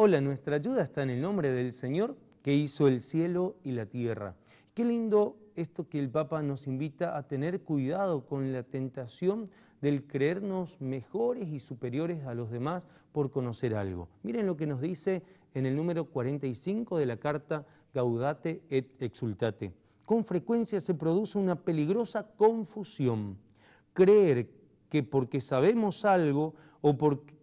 Hola, nuestra ayuda está en el nombre del Señor que hizo el cielo y la tierra. Qué lindo esto que el Papa nos invita a tener cuidado con la tentación del creernos mejores y superiores a los demás por conocer algo. Miren lo que nos dice en el número 45 de la carta Gaudate et Exultate. Con frecuencia se produce una peligrosa confusión. Creer que porque sabemos algo o porque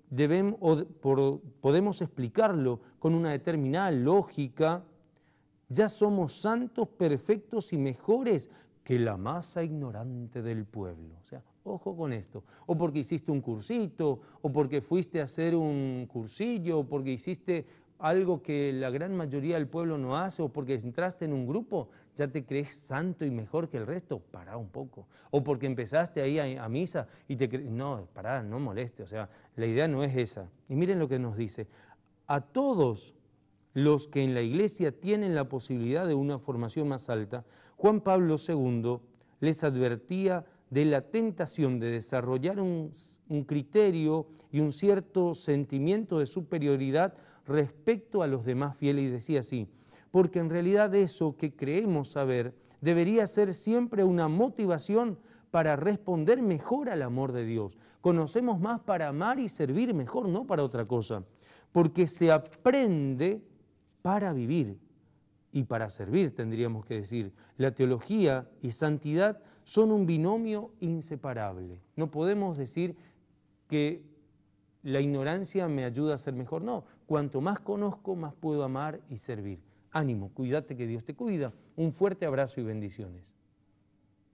o podemos explicarlo con una determinada lógica, ya somos santos, perfectos y mejores que la masa ignorante del pueblo. O sea, ojo con esto. O porque hiciste un cursito, o porque fuiste a hacer un cursillo, o porque hiciste algo que la gran mayoría del pueblo no hace o porque entraste en un grupo, ya te crees santo y mejor que el resto, pará un poco. O porque empezaste ahí a, misa y te crees, no, pará, no moleste. O sea, la idea no es esa. Y miren lo que nos dice, a todos los que en la iglesia tienen la posibilidad de una formación más alta, Juan Pablo II les advertía de la tentación de desarrollar un, criterio y un cierto sentimiento de superioridad respecto a los demás fieles y decía así, porque en realidad eso que creemos saber debería ser siempre una motivación para responder mejor al amor de Dios. Conocemos más para amar y servir mejor, no para otra cosa, porque se aprende para vivir y para servir, tendríamos que decir. La teología y santidad son un binomio inseparable. No podemos decir que la ignorancia me ayuda a ser mejor. No, cuanto más conozco, más puedo amar y servir. Ánimo, cuídate que Dios te cuida. Un fuerte abrazo y bendiciones.